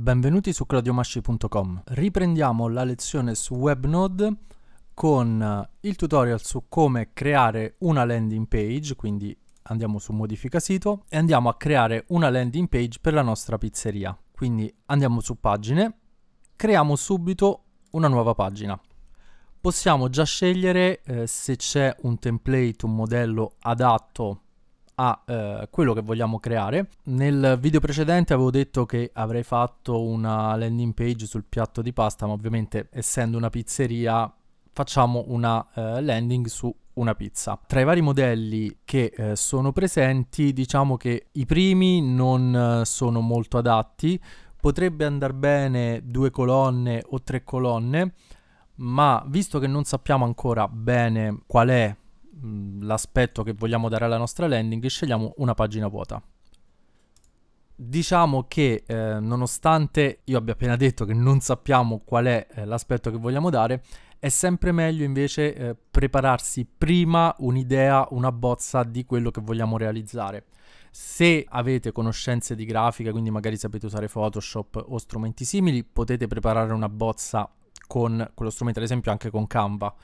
Benvenuti su claudiomasci.com. Riprendiamo la lezione su WebNode con eh, il tutorial su come creare una landing page, quindi andiamo su modifica sito e andiamo a creare una landing page per la nostra pizzeria. Quindi andiamo su pagine, creiamo subito una nuova pagina. Possiamo già scegliere eh, se c'è un template, un modello adatto a eh, quello che vogliamo creare. Nel video precedente avevo detto che avrei fatto una landing page sul piatto di pasta, ma ovviamente essendo una pizzeria facciamo una eh, landing su una pizza. Tra i vari modelli che eh, sono presenti, diciamo che i primi non eh, sono molto adatti, potrebbe andare bene due colonne o tre colonne, ma visto che non sappiamo ancora bene qual è Mm, l'aspetto che vogliamo dare alla nostra landing, scegliamo una pagina vuota. Diciamo che eh, nonostante io abbia appena detto che non sappiamo qual è eh, l'aspetto che vogliamo dare, è sempre meglio invece eh, prepararsi prima un'idea, una bozza di quello che vogliamo realizzare. Se avete conoscenze di grafica, quindi magari sapete usare Photoshop o strumenti simili, potete preparare una bozza con quello strumento, ad esempio anche con Canva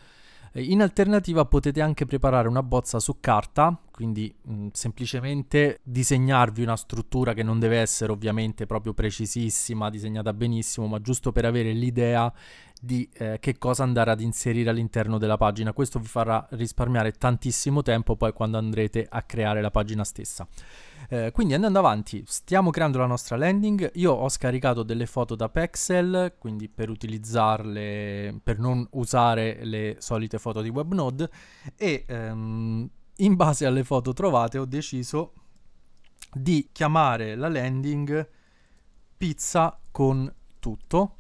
eh, in alternativa potete anche preparare una bozza su carta, quindi mh, mm, semplicemente disegnarvi una struttura che non deve essere ovviamente proprio precisissima, disegnata benissimo, ma giusto per avere l'idea di eh, che cosa andare ad inserire all'interno della pagina. Questo vi farà risparmiare tantissimo tempo poi quando andrete a creare la pagina stessa. Eh, quindi andando avanti, stiamo creando la nostra landing. Io ho scaricato delle foto da Pexel, quindi per utilizzarle, per non usare le solite foto di WebNode. E ehm, in base alle foto trovate ho deciso di chiamare la landing pizza con tutto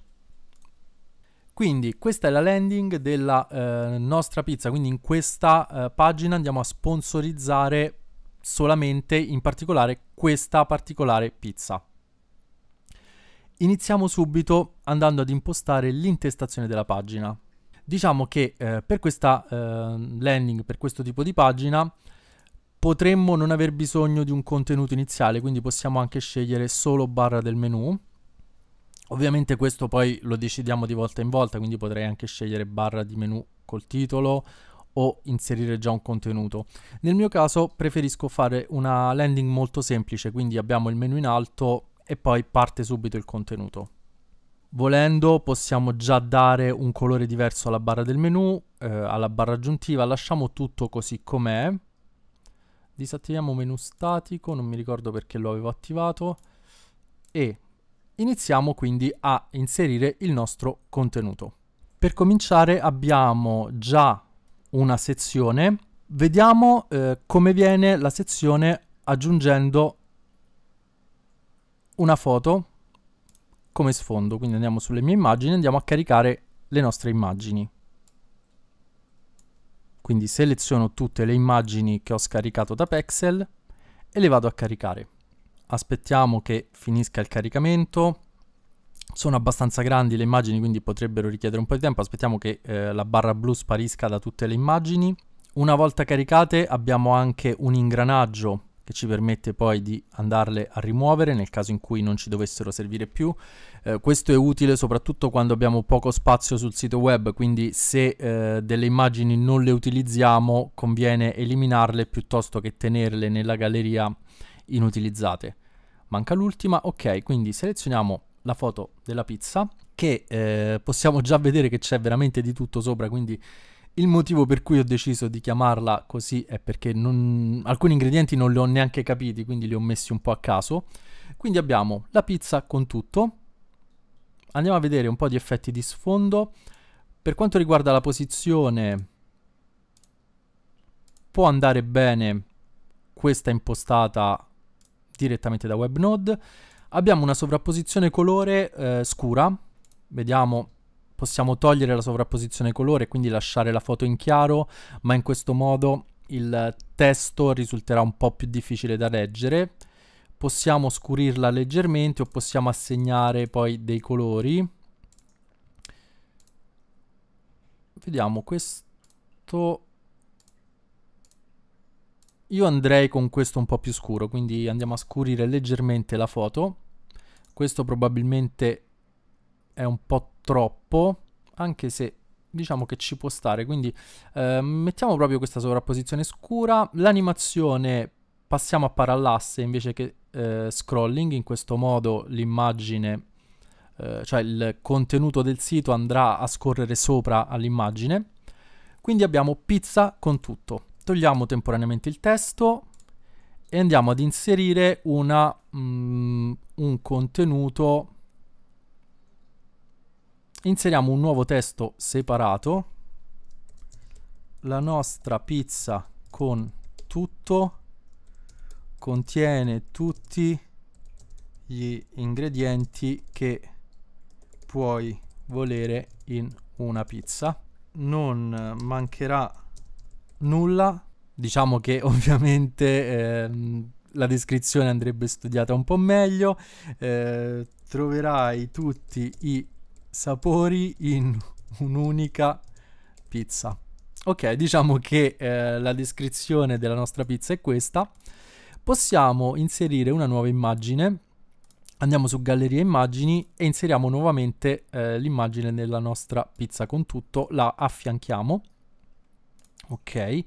quindi questa è la landing della eh, nostra pizza, quindi in questa eh, pagina andiamo a sponsorizzare solamente in particolare questa particolare pizza. Iniziamo subito andando ad impostare l'intestazione della pagina. Diciamo che eh, per questa eh, landing, per questo tipo di pagina, potremmo non aver bisogno di un contenuto iniziale, quindi possiamo anche scegliere solo barra del menu. Ovviamente questo poi lo decidiamo di volta in volta, quindi potrei anche scegliere barra di menu col titolo o inserire già un contenuto. Nel mio caso preferisco fare una landing molto semplice, quindi abbiamo il menu in alto e poi parte subito il contenuto. Volendo possiamo già dare un colore diverso alla barra del menu, eh, alla barra aggiuntiva, lasciamo tutto così com'è. Disattiviamo menu statico, non mi ricordo perché lo avevo attivato e iniziamo quindi a inserire il nostro contenuto. Per cominciare abbiamo già una sezione, vediamo eh, come viene la sezione aggiungendo una foto come sfondo. Quindi andiamo sulle mie immagini e andiamo a caricare le nostre immagini. Quindi seleziono tutte le immagini che ho scaricato da Pexel e le vado a caricare. Aspettiamo che finisca il caricamento, sono abbastanza grandi le immagini, quindi potrebbero richiedere un po' di tempo. Aspettiamo che eh, la barra blu sparisca da tutte le immagini. Una volta caricate abbiamo anche un ingranaggio che ci permette poi di andarle a rimuovere nel caso in cui non ci dovessero servire più. Eh, questo è utile soprattutto quando abbiamo poco spazio sul sito web, quindi se eh, delle immagini non le utilizziamo conviene eliminarle piuttosto che tenerle nella galleria inutilizzate. Manca l'ultima, ok, quindi selezioniamo la foto della pizza che eh, possiamo già vedere che c'è veramente di tutto sopra, quindi il motivo per cui ho deciso di chiamarla così è perché non... alcuni ingredienti non li ho neanche capiti, quindi li ho messi un po' a caso. Quindi abbiamo la pizza con tutto. Andiamo a vedere un po' di effetti di sfondo. Per quanto riguarda la posizione può andare bene questa impostata direttamente da WebNode. Abbiamo una sovrapposizione colore eh, scura, vediamo possiamo togliere la sovrapposizione colore e quindi lasciare la foto in chiaro ma in questo modo il testo risulterà un po' più difficile da leggere possiamo scurirla leggermente o possiamo assegnare poi dei colori vediamo questo io andrei con questo un po' più scuro quindi andiamo a scurire leggermente la foto questo probabilmente è un po' troppo, anche se diciamo che ci può stare. Quindi eh, mettiamo proprio questa sovrapposizione scura. L'animazione passiamo a parallasse invece che eh, scrolling. In questo modo l'immagine, eh, cioè il contenuto del sito andrà a scorrere sopra all'immagine. Quindi abbiamo pizza con tutto. Togliamo temporaneamente il testo e andiamo ad inserire una mh, mm, un contenuto inseriamo un nuovo testo separato la nostra pizza con tutto contiene tutti gli ingredienti che puoi volere in una pizza non mancherà nulla diciamo che ovviamente ehm, la descrizione andrebbe studiata un po' meglio. Eh, troverai tutti i sapori in un'unica pizza. Ok, diciamo che eh, la descrizione della nostra pizza è questa. Possiamo inserire una nuova immagine. Andiamo su Galleria Immagini e inseriamo nuovamente eh, l'immagine della nostra pizza con tutto. La affianchiamo. Ok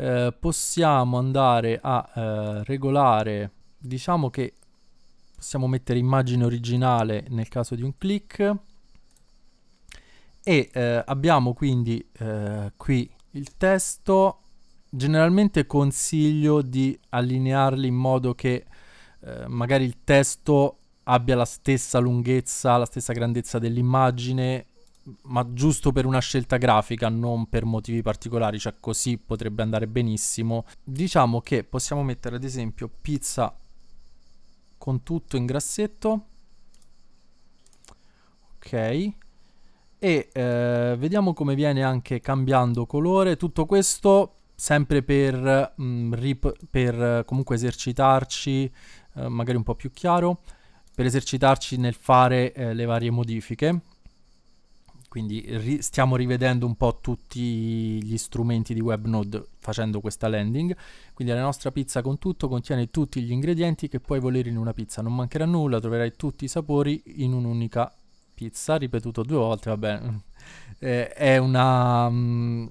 eh, possiamo andare a eh, regolare, diciamo che possiamo mettere immagine originale nel caso di un click e eh, abbiamo quindi eh, qui il testo. Generalmente consiglio di allinearli in modo che eh, magari il testo abbia la stessa lunghezza, la stessa grandezza dell'immagine ma giusto per una scelta grafica, non per motivi particolari, cioè così potrebbe andare benissimo. Diciamo che possiamo mettere ad esempio pizza con tutto in grassetto. Ok. E eh, vediamo come viene anche cambiando colore. Tutto questo sempre per, mh, mm, rip, per eh, comunque esercitarci, eh, magari un po' più chiaro, per esercitarci nel fare eh, le varie modifiche quindi ri- stiamo rivedendo un po' tutti gli strumenti di WebNode facendo questa landing. Quindi la nostra pizza con tutto contiene tutti gli ingredienti che puoi volere in una pizza, non mancherà nulla, troverai tutti i sapori in un'unica pizza, ripetuto due volte, vabbè, eh, è una... Mh, mm,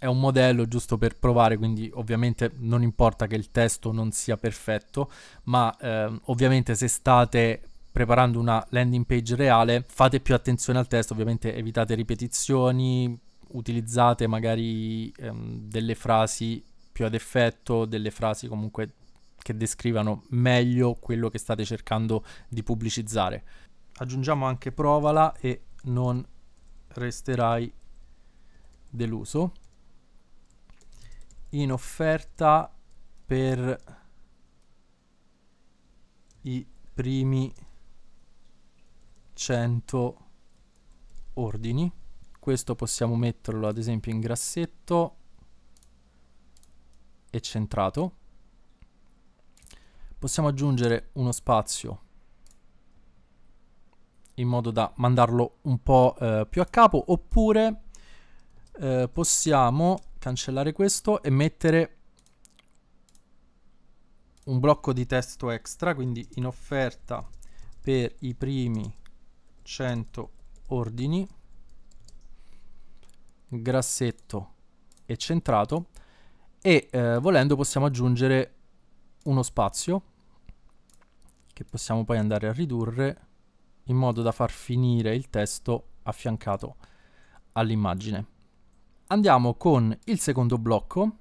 è un modello giusto per provare, quindi ovviamente non importa che il testo non sia perfetto, ma eh, ovviamente se state preparando una landing page reale, fate più attenzione al testo, ovviamente evitate ripetizioni, utilizzate magari ehm, delle frasi più ad effetto, delle frasi comunque che descrivano meglio quello che state cercando di pubblicizzare. Aggiungiamo anche provala e non resterai deluso. In offerta per i primi 100 ordini questo possiamo metterlo ad esempio in grassetto e centrato possiamo aggiungere uno spazio in modo da mandarlo un po' eh, più a capo oppure eh, possiamo cancellare questo e mettere un blocco di testo extra quindi in offerta per i primi 100 ordini grassetto e centrato e eh, volendo possiamo aggiungere uno spazio che possiamo poi andare a ridurre in modo da far finire il testo affiancato all'immagine. Andiamo con il secondo blocco.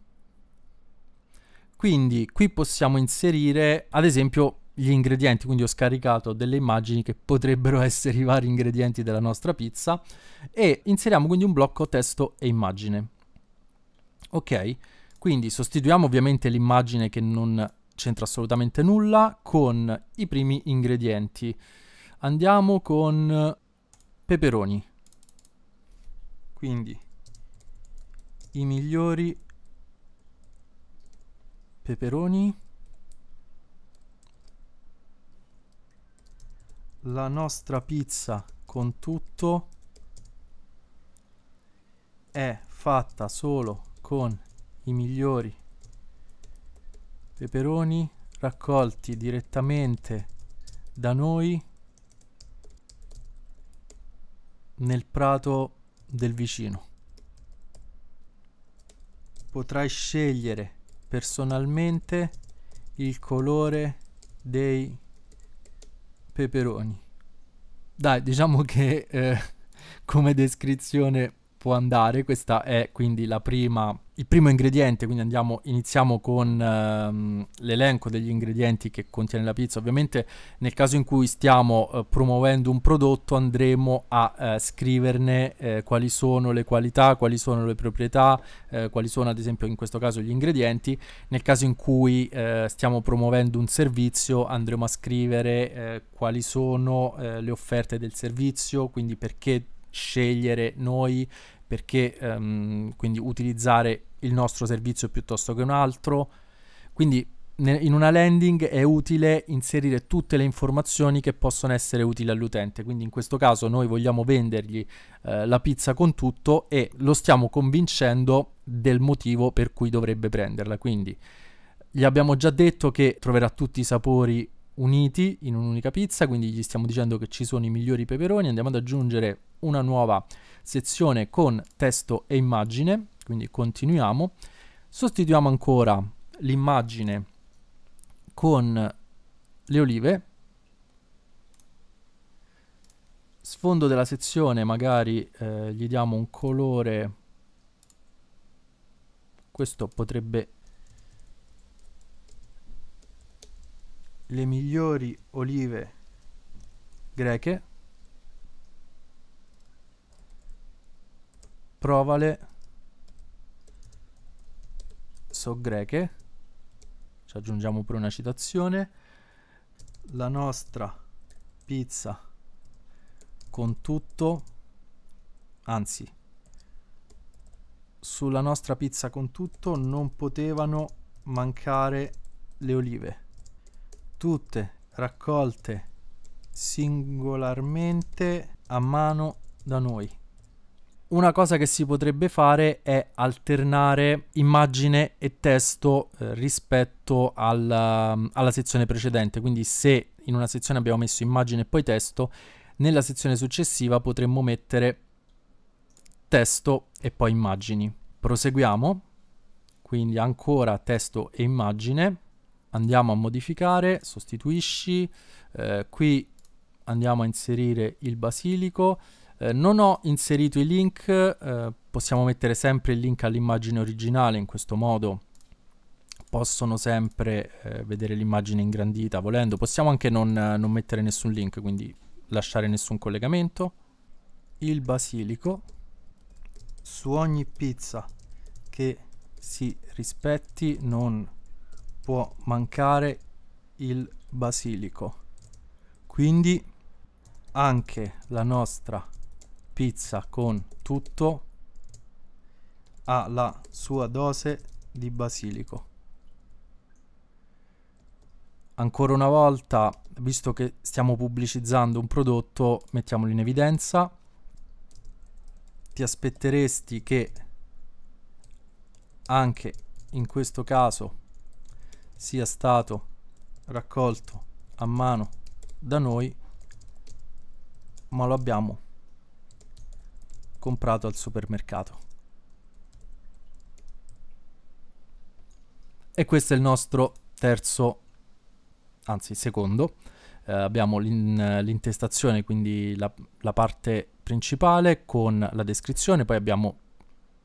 Quindi qui possiamo inserire ad esempio gli ingredienti, quindi ho scaricato delle immagini che potrebbero essere i vari ingredienti della nostra pizza e inseriamo quindi un blocco testo e immagine. Ok, quindi sostituiamo ovviamente l'immagine che non c'entra assolutamente nulla con i primi ingredienti. Andiamo con peperoni. Quindi i migliori peperoni la nostra pizza con tutto è fatta solo con i migliori peperoni raccolti direttamente da noi nel prato del vicino. Potrai scegliere personalmente il colore dei peperoni. Dai, diciamo che eh, come descrizione può andare. Questa è quindi la prima, il primo ingrediente, quindi andiamo, iniziamo con ehm, l'elenco degli ingredienti che contiene la pizza. Ovviamente nel caso in cui stiamo eh, promuovendo un prodotto andremo a eh, scriverne eh, quali sono le qualità, quali sono le proprietà, eh, quali sono ad esempio in questo caso gli ingredienti. Nel caso in cui eh, stiamo promuovendo un servizio andremo a scrivere eh, quali sono le offerte del servizio, quindi perché scegliere noi perché um, quindi utilizzare il nostro servizio piuttosto che un altro. Quindi ne, in una landing è utile inserire tutte le informazioni che possono essere utili all'utente. Quindi in questo caso noi vogliamo vendergli eh, la pizza con tutto e lo stiamo convincendo del motivo per cui dovrebbe prenderla. Quindi gli abbiamo già detto che troverà tutti i sapori uniti in un'unica pizza, quindi gli stiamo dicendo che ci sono i migliori peperoni, andiamo ad aggiungere una nuova sezione con testo e immagine, quindi continuiamo, sostituiamo ancora l'immagine con le olive, sfondo della sezione magari eh, gli diamo un colore, questo potrebbe le migliori olive greche, provale, so greche, ci aggiungiamo pure una citazione, la nostra pizza con tutto, anzi, sulla nostra pizza con tutto non potevano mancare le olive tutte raccolte singolarmente a mano da noi. Una cosa che si potrebbe fare è alternare immagine e testo eh, rispetto alla, mm, alla sezione precedente, quindi se in una sezione abbiamo messo immagine e poi testo, nella sezione successiva potremmo mettere testo e poi immagini. Proseguiamo, quindi ancora testo e immagine andiamo a modificare, sostituisci, eh, qui andiamo a inserire il basilico, eh, non ho inserito i link, eh, possiamo mettere sempre il link all'immagine originale in questo modo possono sempre eh, vedere l'immagine ingrandita volendo, possiamo anche non, non mettere nessun link, quindi lasciare nessun collegamento. Il basilico su ogni pizza che si rispetti non può mancare il basilico quindi anche la nostra pizza con tutto ha la sua dose di basilico ancora una volta visto che stiamo pubblicizzando un prodotto mettiamolo in evidenza ti aspetteresti che anche in questo caso sia stato raccolto a mano da noi ma lo abbiamo comprato al supermercato e questo è il nostro terzo anzi secondo eh, abbiamo l'intestazione quindi la, la parte principale con la descrizione poi abbiamo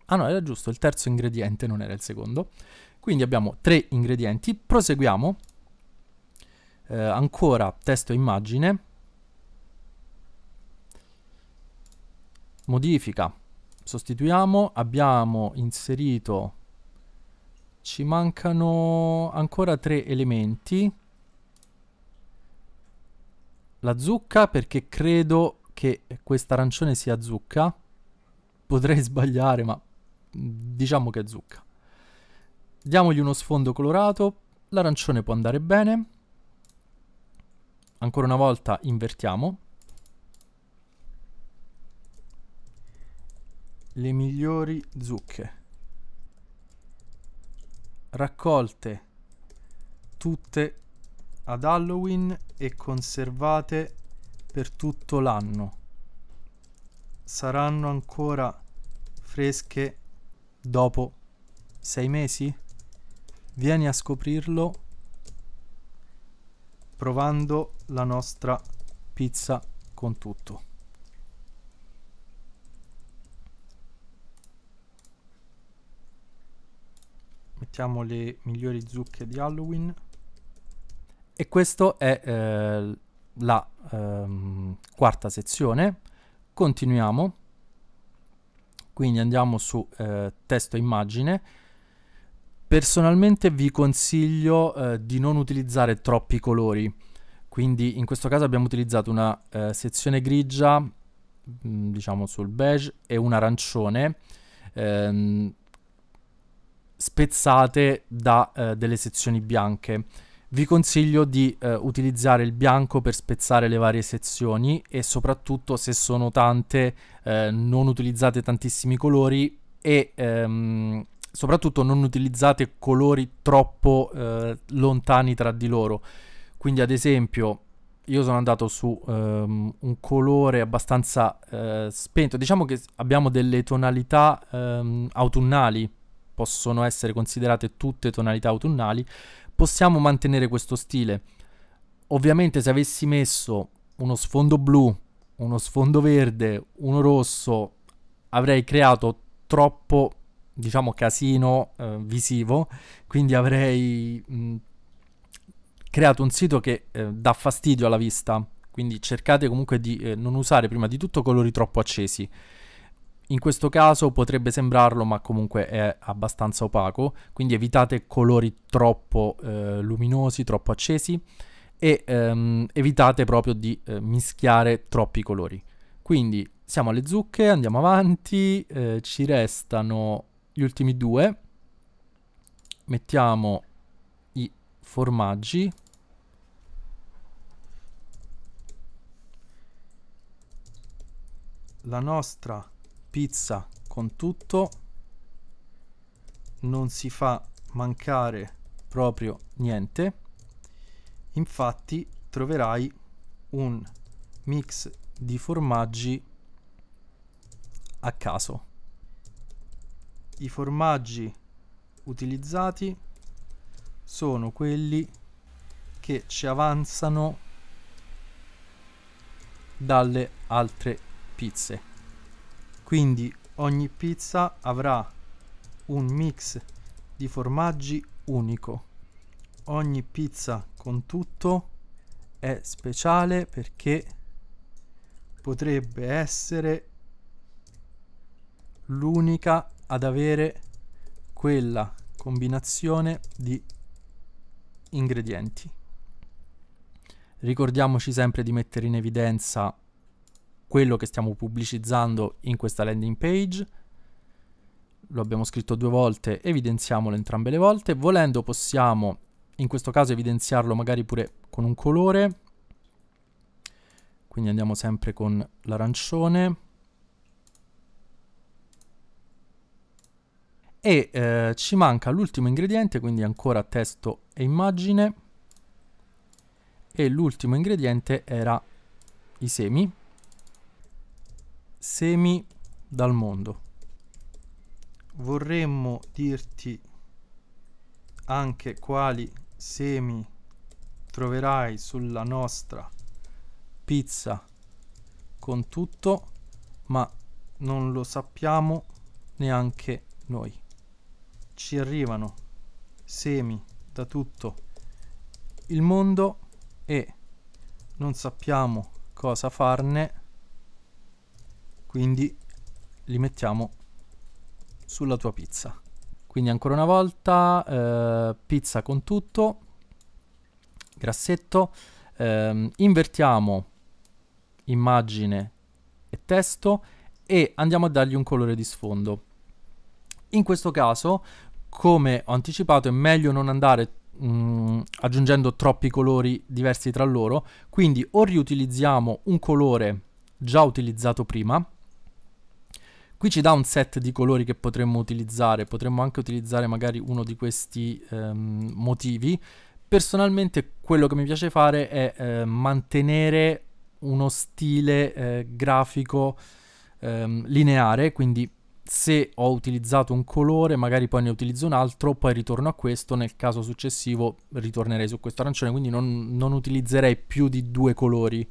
ah no era giusto il terzo ingrediente non era il secondo quindi abbiamo tre ingredienti. Proseguiamo. Eh, ancora testo e immagine. Modifica. Sostituiamo. Abbiamo inserito... Ci mancano ancora tre elementi. La zucca perché credo che questa arancione sia zucca. Potrei sbagliare ma diciamo che è zucca. Diamogli uno sfondo colorato, l'arancione può andare bene. Ancora una volta invertiamo. Le migliori zucche. Raccolte tutte ad Halloween e conservate per tutto l'anno. Saranno ancora fresche dopo sei mesi? Vieni a scoprirlo provando la nostra pizza con tutto. Mettiamo le migliori zucche di Halloween. E questa è eh, la ehm, quarta sezione. Continuiamo. Quindi andiamo su eh, testo immagine Personalmente vi consiglio eh, di non utilizzare troppi colori, quindi in questo caso abbiamo utilizzato una eh, sezione grigia, mh, mm, diciamo sul beige, e un arancione, ehm, spezzate da eh, delle sezioni bianche. Vi consiglio di eh, utilizzare il bianco per spezzare le varie sezioni e soprattutto se sono tante eh, non utilizzate tantissimi colori e... Ehm, soprattutto non utilizzate colori troppo eh, lontani tra di loro. Quindi ad esempio io sono andato su um, un colore abbastanza eh, spento, diciamo che abbiamo delle tonalità ehm, autunnali, possono essere considerate tutte tonalità autunnali, possiamo mantenere questo stile. Ovviamente se avessi messo uno sfondo blu, uno sfondo verde, uno rosso, avrei creato troppo diciamo casino eh, visivo, quindi avrei mh, creato un sito che eh, dà fastidio alla vista, quindi cercate comunque di eh, non usare prima di tutto colori troppo accesi. In questo caso potrebbe sembrarlo, ma comunque è abbastanza opaco, quindi evitate colori troppo eh, luminosi, troppo accesi e ehm, evitate proprio di eh, mischiare troppi colori. Quindi siamo alle zucche, andiamo avanti, eh, ci restano gli ultimi due mettiamo i formaggi la nostra pizza con tutto non si fa mancare proprio niente infatti troverai un mix di formaggi a caso i formaggi utilizzati sono quelli che ci avanzano dalle altre pizze quindi ogni pizza avrà un mix di formaggi unico ogni pizza con tutto è speciale perché potrebbe essere l'unica ad avere quella combinazione di ingredienti. Ricordiamoci sempre di mettere in evidenza quello che stiamo pubblicizzando in questa landing page. Lo abbiamo scritto due volte, evidenziamolo entrambe le volte. Volendo possiamo, in questo caso, evidenziarlo magari pure con un colore. Quindi andiamo sempre con l'arancione e eh, ci manca l'ultimo ingrediente, quindi ancora testo e immagine e l'ultimo ingrediente era i semi semi dal mondo vorremmo dirti anche quali semi troverai sulla nostra pizza con tutto ma non lo sappiamo neanche noi ci arrivano semi da tutto il mondo e non sappiamo cosa farne quindi li mettiamo sulla tua pizza quindi ancora una volta eh, pizza con tutto grassetto eh, invertiamo immagine e testo e andiamo a dargli un colore di sfondo in questo caso, come ho anticipato, è meglio non andare mh, mm, aggiungendo troppi colori diversi tra loro, quindi o riutilizziamo un colore già utilizzato prima, Qui ci dà un set di colori che potremmo utilizzare, potremmo anche utilizzare magari uno di questi ehm, motivi. Personalmente quello che mi piace fare è eh, mantenere uno stile eh, grafico ehm, lineare, quindi se ho utilizzato un colore magari poi ne utilizzo un altro, poi ritorno a questo, nel caso successivo ritornerei su questo arancione, quindi non, non utilizzerei più di due colori,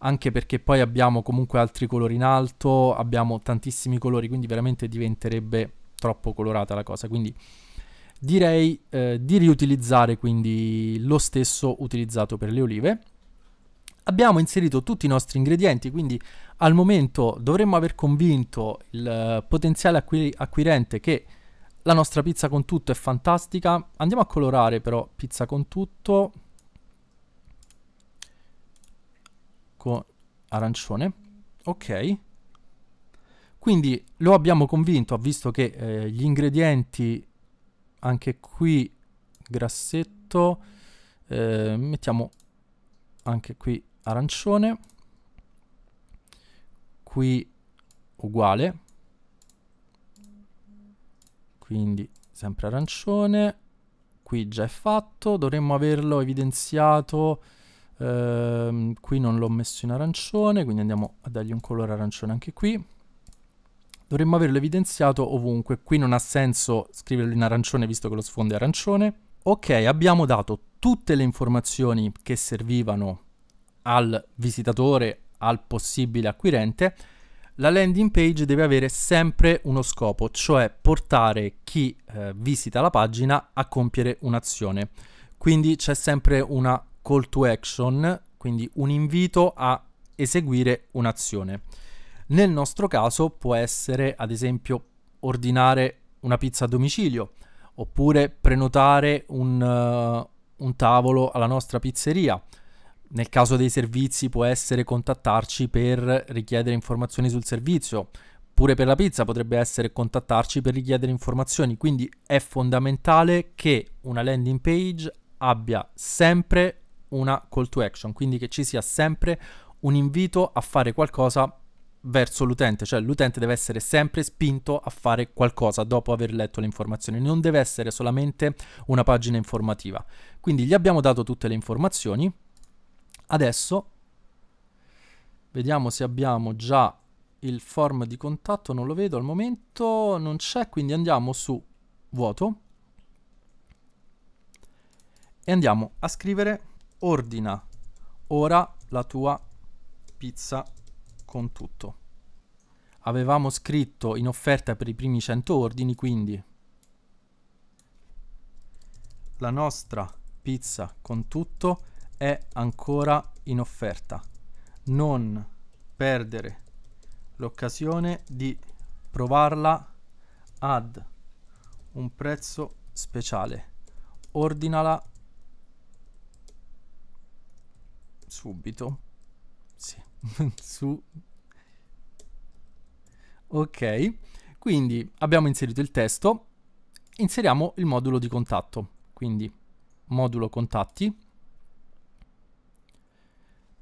anche perché poi abbiamo comunque altri colori in alto, abbiamo tantissimi colori, quindi veramente diventerebbe troppo colorata la cosa, quindi direi eh, di riutilizzare quindi lo stesso utilizzato per le olive Abbiamo inserito tutti i nostri ingredienti, quindi al momento dovremmo aver convinto il eh, potenziale acqui acquirente che la nostra pizza con tutto è fantastica. Andiamo a colorare però pizza con tutto con arancione. Ok. Quindi lo abbiamo convinto, ha visto che eh, gli ingredienti anche qui grassetto eh, mettiamo anche qui arancione, qui uguale, quindi sempre arancione, qui già è fatto, dovremmo averlo evidenziato, ehm, qui non l'ho messo in arancione, quindi andiamo a dargli un colore arancione anche qui, dovremmo averlo evidenziato ovunque, qui non ha senso scriverlo in arancione visto che lo sfondo è arancione, ok abbiamo dato tutte le informazioni che servivano al visitatore, al possibile acquirente, la landing page deve avere sempre uno scopo, cioè portare chi eh, visita la pagina a compiere un'azione. Quindi c'è sempre una call to action, quindi un invito a eseguire un'azione. Nel nostro caso può essere ad esempio ordinare una pizza a domicilio oppure prenotare un, uh, un tavolo alla nostra pizzeria nel caso dei servizi può essere contattarci per richiedere informazioni sul servizio, pure per la pizza potrebbe essere contattarci per richiedere informazioni, quindi è fondamentale che una landing page abbia sempre una call to action, quindi che ci sia sempre un invito a fare qualcosa verso l'utente, cioè l'utente deve essere sempre spinto a fare qualcosa dopo aver letto le informazioni, non deve essere solamente una pagina informativa. Quindi gli abbiamo dato tutte le informazioni, Adesso vediamo se abbiamo già il form di contatto, non lo vedo al momento, non c'è, quindi andiamo su vuoto e andiamo a scrivere ordina ora la tua pizza con tutto. Avevamo scritto in offerta per i primi 100 ordini, quindi la nostra pizza con tutto è è ancora in offerta. Non perdere l'occasione di provarla ad un prezzo speciale. Ordinala subito. Sì, su. Ok, quindi abbiamo inserito il testo. Inseriamo il modulo di contatto. Quindi modulo contatti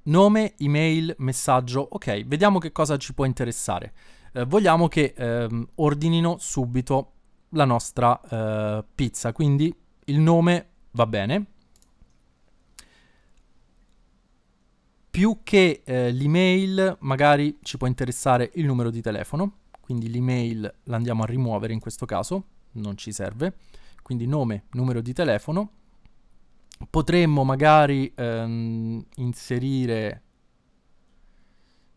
Nome, email, messaggio, ok, vediamo che cosa ci può interessare. Eh, vogliamo che ehm, ordinino subito la nostra eh, pizza, quindi il nome va bene. Più che eh, l'email, magari ci può interessare il numero di telefono, quindi l'email la andiamo a rimuovere in questo caso, non ci serve. Quindi nome, numero di telefono potremmo magari ehm, inserire,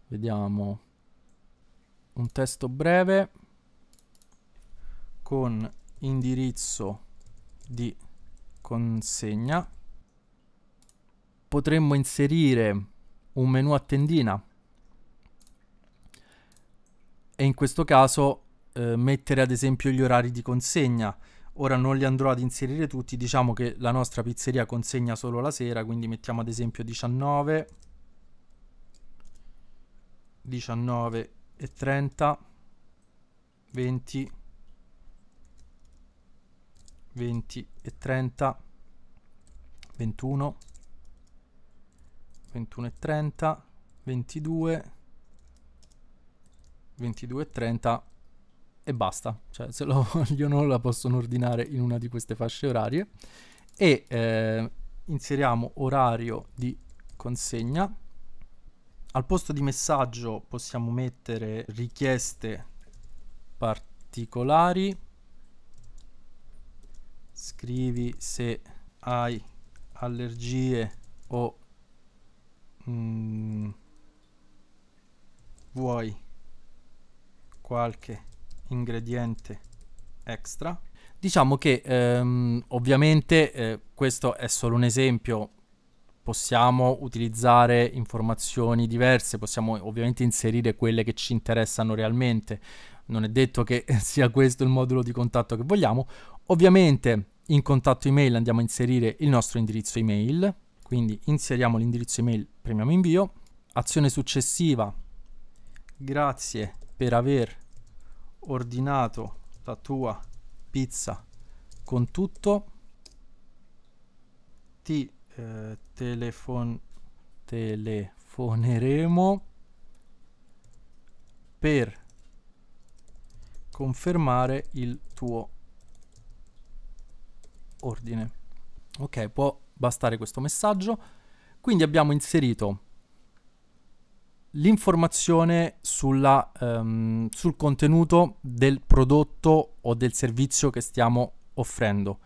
vediamo, un testo breve con indirizzo di consegna. Potremmo inserire un menu a tendina e in questo caso eh, mettere ad esempio gli orari di consegna Ora non li andrò ad inserire tutti, diciamo che la nostra pizzeria consegna solo la sera, quindi mettiamo ad esempio 19, 19 e 30, 20, 20 e 30, 21, 21 e 30, 22, 22 e 30 e basta. Cioè, se la vogliono la possono ordinare in una di queste fasce orarie. E eh, inseriamo orario di consegna. Al posto di messaggio possiamo mettere richieste particolari. Scrivi se hai allergie o mm, vuoi qualche ingrediente extra. Diciamo che ehm, ovviamente eh, questo è solo un esempio, possiamo utilizzare informazioni diverse, possiamo ovviamente inserire quelle che ci interessano realmente, non è detto che sia questo il modulo di contatto che vogliamo, ovviamente in contatto email andiamo a inserire il nostro indirizzo email, quindi inseriamo l'indirizzo email, premiamo invio, azione successiva, grazie per aver ordinato la tua pizza con tutto ti eh, telefon telefoneremo per confermare il tuo ordine ok può bastare questo messaggio quindi abbiamo inserito l'informazione sulla, um, sul contenuto del prodotto o del servizio che stiamo offrendo.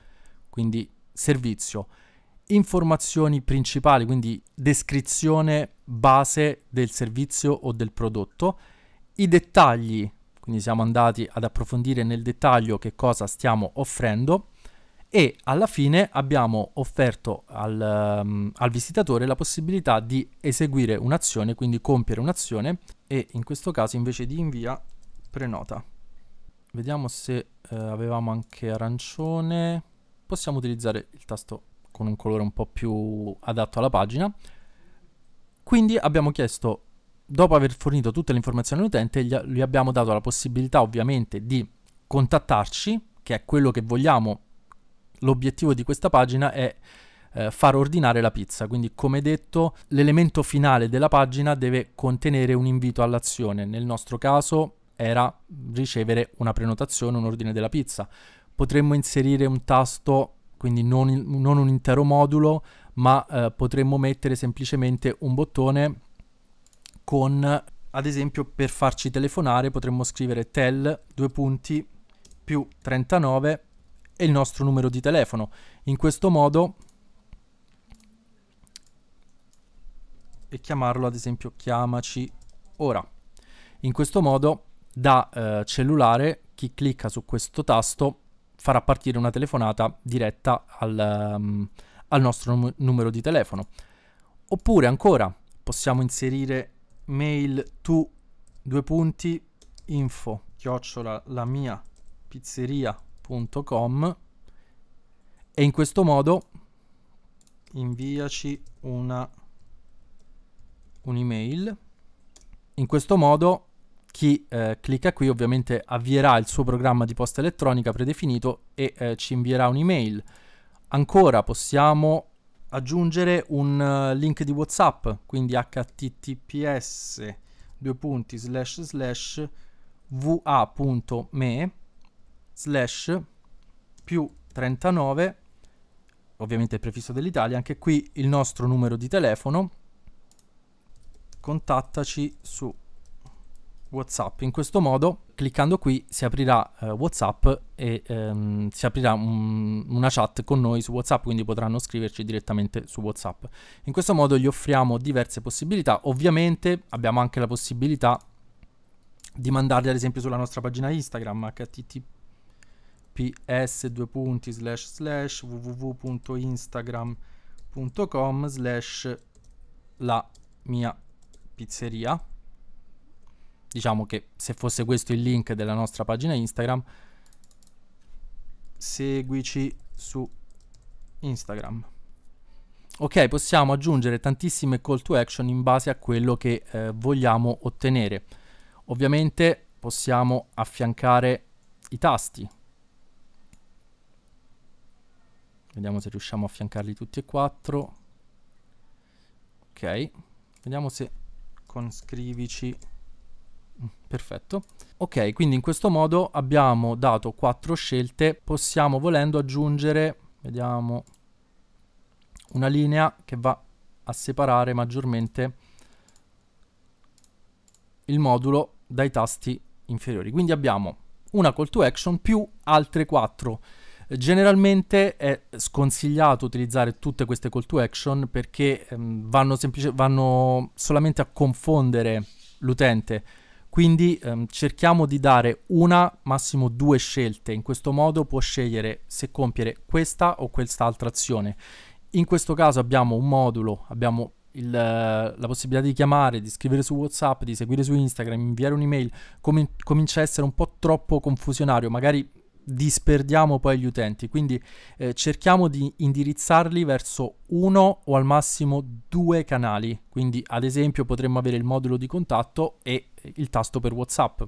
Quindi servizio, informazioni principali, quindi descrizione base del servizio o del prodotto, i dettagli, quindi siamo andati ad approfondire nel dettaglio che cosa stiamo offrendo e alla fine abbiamo offerto al, um, al visitatore la possibilità di eseguire un'azione, quindi compiere un'azione e in questo caso invece di invia prenota. Vediamo se eh, avevamo anche arancione. Possiamo utilizzare il tasto con un colore un po' più adatto alla pagina. Quindi abbiamo chiesto, dopo aver fornito tutte le informazioni all'utente, gli, gli abbiamo dato la possibilità ovviamente di contattarci, che è quello che vogliamo l'obiettivo di questa pagina è eh, far ordinare la pizza, quindi come detto l'elemento finale della pagina deve contenere un invito all'azione, nel nostro caso era ricevere una prenotazione, un ordine della pizza. Potremmo inserire un tasto, quindi non, non un intero modulo, ma eh, potremmo mettere semplicemente un bottone con, ad esempio, per farci telefonare potremmo scrivere tel, due punti, più 39 e il nostro numero di telefono. In questo modo e chiamarlo ad esempio chiamaci ora. In questo modo da eh, cellulare chi clicca su questo tasto farà partire una telefonata diretta al, um, al nostro num numero di telefono. Oppure ancora possiamo inserire mail to due punti info chiocciola la mia pizzeria gmail.com e in questo modo inviaci una un'email in questo modo chi eh, clicca qui ovviamente avvierà il suo programma di posta elettronica predefinito e eh, ci invierà un'email. Ancora possiamo aggiungere un uh, link di WhatsApp, quindi https://va.me slash più 39, ovviamente il prefisso dell'Italia, anche qui il nostro numero di telefono, contattaci su WhatsApp. In questo modo, cliccando qui, si aprirà eh, WhatsApp e ehm, si aprirà un, una chat con noi su WhatsApp, quindi potranno scriverci direttamente su WhatsApp. In questo modo gli offriamo diverse possibilità. Ovviamente abbiamo anche la possibilità di mandarli ad esempio sulla nostra pagina Instagram http ps due punti slash slash www.instagram.com slash la mia pizzeria diciamo che se fosse questo il link della nostra pagina Instagram seguici su Instagram ok possiamo aggiungere tantissime call to action in base a quello che eh, vogliamo ottenere ovviamente possiamo affiancare i tasti Vediamo se riusciamo a affiancarli tutti e quattro. Ok, vediamo se con scrivici... Mm, perfetto. Ok, quindi in questo modo abbiamo dato quattro scelte. Possiamo volendo aggiungere, vediamo, una linea che va a separare maggiormente il modulo dai tasti inferiori. Quindi abbiamo una call to action più altre quattro Generalmente è sconsigliato utilizzare tutte queste call to action perché ehm, vanno, semplice, vanno solamente a confondere l'utente. Quindi ehm, cerchiamo di dare una, massimo due scelte. In questo modo può scegliere se compiere questa o quest'altra azione. In questo caso abbiamo un modulo, abbiamo il, la possibilità di chiamare, di scrivere su WhatsApp, di seguire su Instagram, inviare un'email, com- comincia a essere un po' troppo confusionario, magari disperdiamo poi gli utenti, quindi eh, cerchiamo di indirizzarli verso uno o al massimo due canali, quindi ad esempio potremmo avere il modulo di contatto e eh, il tasto per WhatsApp.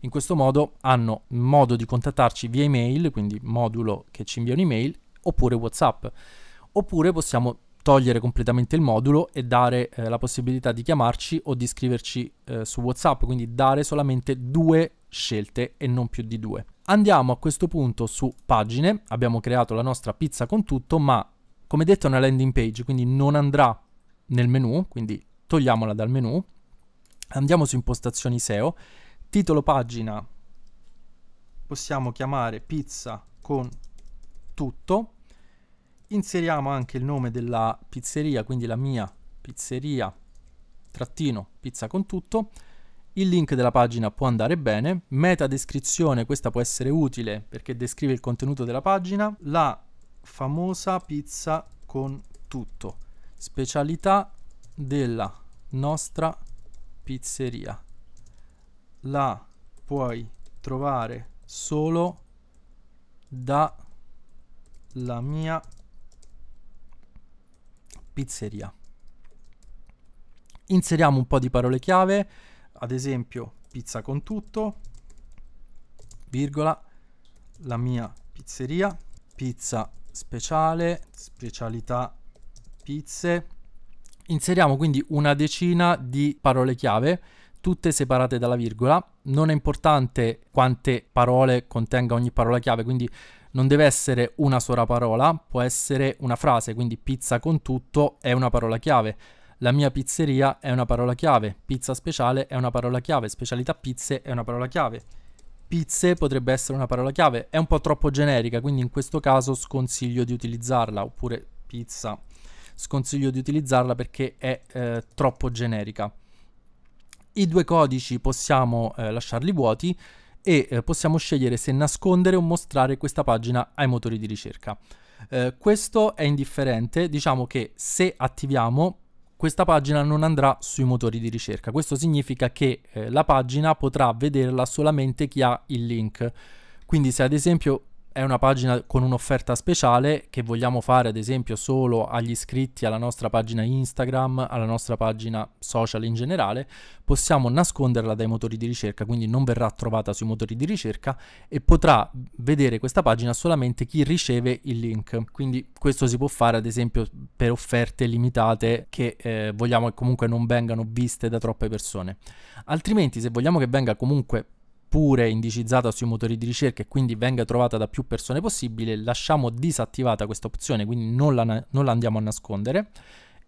In questo modo hanno modo di contattarci via email, quindi modulo che ci invia un'email, oppure WhatsApp. Oppure possiamo togliere completamente il modulo e dare eh, la possibilità di chiamarci o di scriverci eh, su WhatsApp, quindi dare solamente due scelte e non più di due. Andiamo a questo punto su pagine, abbiamo creato la nostra pizza con tutto, ma come detto è una landing page, quindi non andrà nel menu, quindi togliamola dal menu. Andiamo su impostazioni SEO, titolo pagina possiamo chiamare pizza con tutto. Inseriamo anche il nome della pizzeria, quindi la mia pizzeria trattino pizza con tutto il link della pagina può andare bene, meta descrizione, questa può essere utile perché descrive il contenuto della pagina, la famosa pizza con tutto, specialità della nostra pizzeria. La puoi trovare solo da la mia pizzeria. Inseriamo un po' di parole chiave ad esempio pizza con tutto, virgola, la mia pizzeria, pizza speciale, specialità pizze. Inseriamo quindi una decina di parole chiave, tutte separate dalla virgola. Non è importante quante parole contenga ogni parola chiave, quindi non deve essere una sola parola, può essere una frase, quindi pizza con tutto è una parola chiave la mia pizzeria è una parola chiave, pizza speciale è una parola chiave, specialità pizze è una parola chiave. Pizze potrebbe essere una parola chiave, è un po' troppo generica, quindi in questo caso sconsiglio di utilizzarla, oppure pizza. Sconsiglio di utilizzarla perché è eh, troppo generica. I due codici possiamo eh, lasciarli vuoti e eh, possiamo scegliere se nascondere o mostrare questa pagina ai motori di ricerca. Eh, questo è indifferente, diciamo che se attiviamo questa pagina non andrà sui motori di ricerca. Questo significa che eh, la pagina potrà vederla solamente chi ha il link. Quindi se ad esempio è una pagina con un'offerta speciale che vogliamo fare ad esempio solo agli iscritti alla nostra pagina Instagram, alla nostra pagina social in generale, possiamo nasconderla dai motori di ricerca, quindi non verrà trovata sui motori di ricerca e potrà vedere questa pagina solamente chi riceve il link. Quindi questo si può fare ad esempio per offerte limitate che eh, vogliamo che comunque non vengano viste da troppe persone. Altrimenti se vogliamo che venga comunque oppure indicizzata sui motori di ricerca e quindi venga trovata da più persone possibile, lasciamo disattivata questa opzione, quindi non la, non la andiamo a nascondere.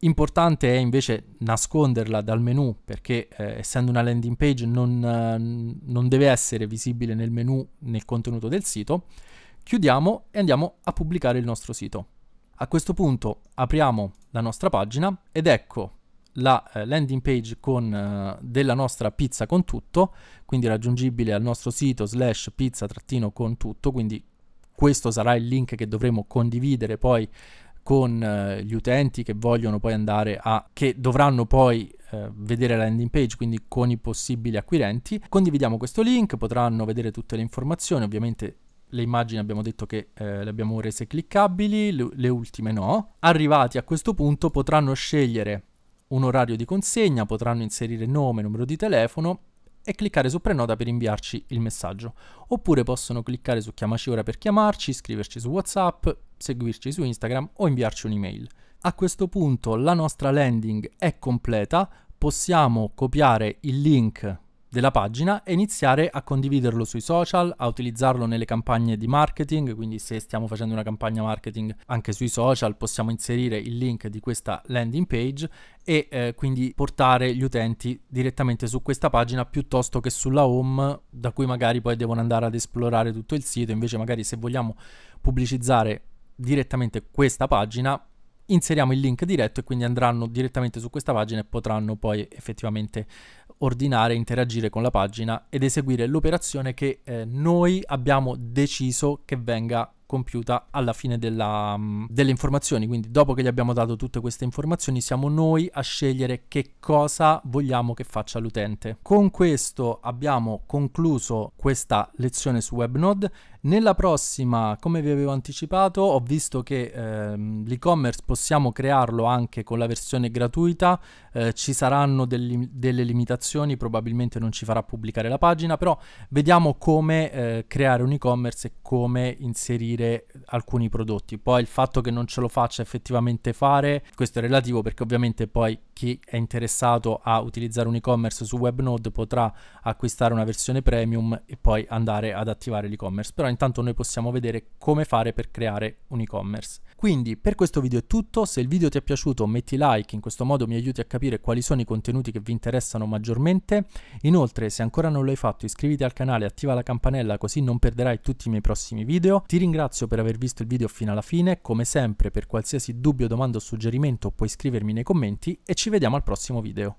Importante è invece nasconderla dal menu perché eh, essendo una landing page non, eh, non deve essere visibile nel menu nel contenuto del sito. Chiudiamo e andiamo a pubblicare il nostro sito. A questo punto apriamo la nostra pagina ed ecco la eh, landing page con, eh, della nostra pizza con tutto, quindi raggiungibile al nostro sito slash pizza trattino con tutto, quindi questo sarà il link che dovremo condividere poi con eh, gli utenti che vogliono poi andare a che dovranno poi eh, vedere la landing page, quindi con i possibili acquirenti. Condividiamo questo link, potranno vedere tutte le informazioni, ovviamente le immagini abbiamo detto che eh, le abbiamo rese cliccabili, le, le ultime no. Arrivati a questo punto potranno scegliere un orario di consegna, potranno inserire nome, numero di telefono e cliccare su prenota per inviarci il messaggio. Oppure possono cliccare su chiamaci ora per chiamarci, scriverci su WhatsApp, seguirci su Instagram o inviarci un'email. A questo punto la nostra landing è completa, possiamo copiare il link della pagina e iniziare a condividerlo sui social, a utilizzarlo nelle campagne di marketing, quindi se stiamo facendo una campagna marketing anche sui social possiamo inserire il link di questa landing page e eh, quindi portare gli utenti direttamente su questa pagina piuttosto che sulla home da cui magari poi devono andare ad esplorare tutto il sito, invece magari se vogliamo pubblicizzare direttamente questa pagina inseriamo il link diretto e quindi andranno direttamente su questa pagina e potranno poi effettivamente ordinare, interagire con la pagina ed eseguire l'operazione che eh, noi abbiamo deciso che venga compiuta alla fine della, mm, delle informazioni. Quindi dopo che gli abbiamo dato tutte queste informazioni siamo noi a scegliere che cosa vogliamo che faccia l'utente. Con questo abbiamo concluso questa lezione su WebNode. Nella prossima, come vi avevo anticipato, ho visto che ehm, l'e-commerce possiamo crearlo anche con la versione gratuita, eh, ci saranno del, delle limitazioni, probabilmente non ci farà pubblicare la pagina, però vediamo come eh, creare un e-commerce e come inserire alcuni prodotti. Poi il fatto che non ce lo faccia effettivamente fare, questo è relativo perché ovviamente poi chi è interessato a utilizzare un e-commerce su WebNode potrà acquistare una versione premium e poi andare ad attivare l'e-commerce. Però intanto noi possiamo vedere come fare per creare un e-commerce. Quindi per questo video è tutto, se il video ti è piaciuto metti like, in questo modo mi aiuti a capire quali sono i contenuti che vi interessano maggiormente, inoltre se ancora non l'hai fatto iscriviti al canale, e attiva la campanella così non perderai tutti i miei prossimi video, ti ringrazio per aver visto il video fino alla fine, come sempre per qualsiasi dubbio, domanda o suggerimento puoi scrivermi nei commenti e ci vediamo al prossimo video.